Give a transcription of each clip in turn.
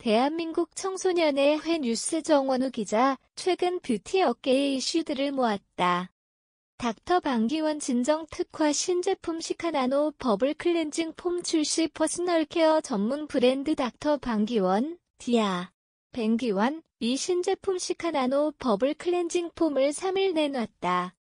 대한민국 청소년의 회 뉴스 정원우 기자, 최근 뷰티 업계의 이슈들을 모았다. 닥터 방기원 진정 특화 신제품 시카나노 버블 클렌징 폼 출시 퍼스널 케어 전문 브랜드 닥터 방기원, 디아, 뱅기원, 이 신제품 시카나노 버블 클렌징 폼을 3일 내놨다.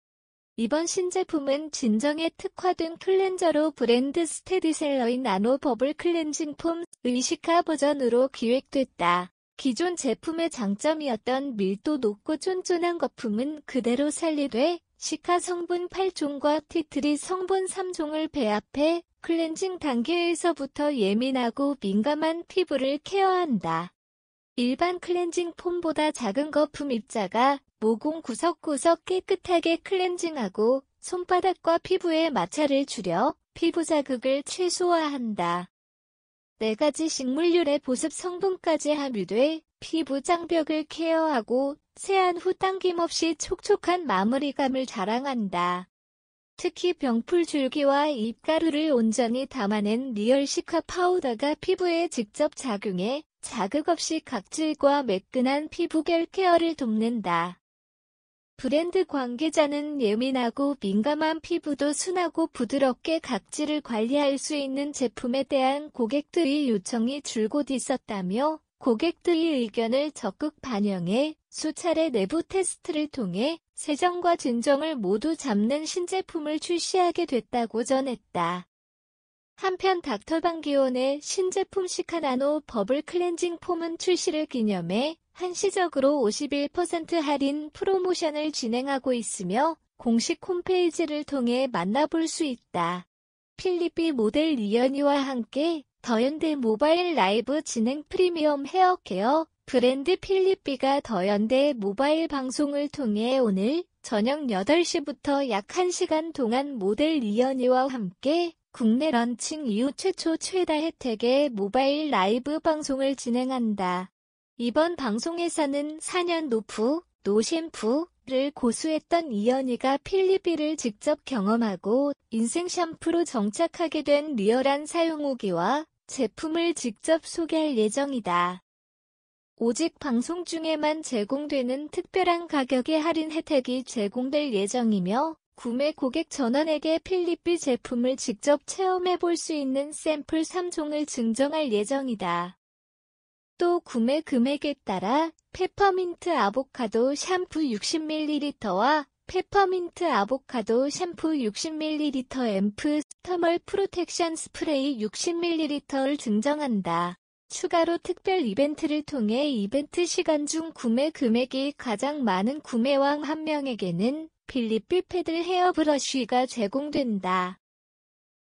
이번 신제품은 진정에 특화된 클렌저로 브랜드 스테디셀러인 나노 버블 클렌징 폼 의식화 버전으로 기획됐다. 기존 제품의 장점이었던 밀도 높고 쫀쫀한 거품은 그대로 살리되 시카 성분 8종과 티트리 성분 3종을 배합해 클렌징 단계에서부터 예민하고 민감한 피부를 케어한다. 일반 클렌징 폼보다 작은 거품 입자가 모공 구석구석 깨끗하게 클렌징하고 손바닥과 피부에 마찰을 줄여 피부 자극을 최소화한다. 4가지 식물유의 보습 성분까지 함유돼 피부 장벽을 케어하고 세안 후 당김없이 촉촉한 마무리감을 자랑한다. 특히 병풀 줄기와 잎가루를 온전히 담아낸 리얼 시카 파우더가 피부에 직접 작용해 자극 없이 각질과 매끈한 피부결 케어를 돕는다. 브랜드 관계자는 예민하고 민감한 피부도 순하고 부드럽게 각질을 관리할 수 있는 제품에 대한 고객들의 요청이 줄곧 있었다며 고객들의 의견을 적극 반영해 수차례 내부 테스트를 통해 세정과 진정을 모두 잡는 신제품을 출시하게 됐다고 전했다. 한편 닥터방기온의 신제품 시카나노 버블 클렌징 폼은 출시를 기념해 한시적으로 51% 할인 프로모션을 진행하고 있으며 공식 홈페이지를 통해 만나볼 수 있다. 필리피 모델 이연이와 함께 더현대 모바일 라이브 진행 프리미엄 헤어케어 브랜드 필리피가 더현대 모바일 방송을 통해 오늘 저녁 8시부터 약 1시간 동안 모델 이연이와 함께 국내 런칭 이후 최초 최다 혜택의 모바일 라이브 방송을 진행한다. 이번 방송에서는 4년 노프, 노샴프를 고수했던 이연희가 필리비를 직접 경험하고 인생 샴푸로 정착하게 된 리얼한 사용 후기와 제품을 직접 소개할 예정이다. 오직 방송 중에만 제공되는 특별한 가격의 할인 혜택이 제공될 예정이며 구매 고객 전원에게 필리피 제품을 직접 체험해 볼 수 있는 샘플 3종을 증정할 예정이다. 또 구매 금액에 따라 페퍼민트 아보카도 샴푸 60ml와 페퍼민트 아보카도 샴푸 60ml 앰프 스터멀 프로텍션 스프레이 60ml를 증정한다. 추가로 특별 이벤트를 통해 이벤트 시간 중 구매 금액이 가장 많은 구매왕 한명에게는 필리필 패들 헤어브러쉬가 제공된다.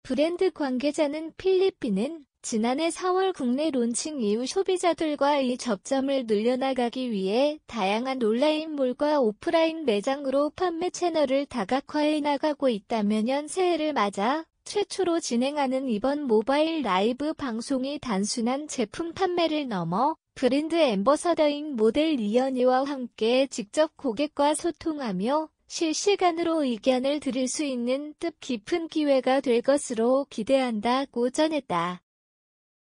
브랜드 관계자는 필리핀은 지난해 4월 국내 론칭 이후 소비자들과 의 접점을 늘려나가기 위해 다양한 온라인몰과 오프라인 매장으로 판매 채널을 다각화해 나가고 있다면 연새해를 맞아 최초로 진행하는 이번 모바일 라이브 방송이 단순한 제품 판매를 넘어 브랜드 엠버서더인 모델 이연희와 함께 직접 고객과 소통하며 실시간으로 의견을 드릴 수 있는 뜻깊은 기회가 될 것으로 기대한다고 전했다.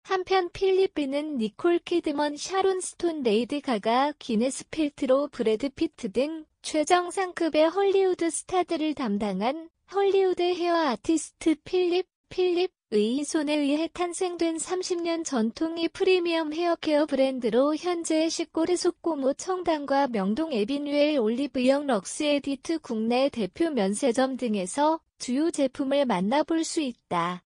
한편 필리핀은 니콜 키드먼, 샤론 스톤, 레이드 가가, 기네스 필트로 브래드 피트 등 최정상급의 헐리우드 스타들을 담당한 헐리우드 헤어 아티스트 필립 필립 의손에 인 의해 탄생된 30년 전통의 프리미엄 헤어케어 브랜드로 현재 시골의 속고무 청담과 명동 에빈유의 올리브영 럭스에디트 국내 대표 면세점 등에서 주요 제품을 만나볼 수 있다.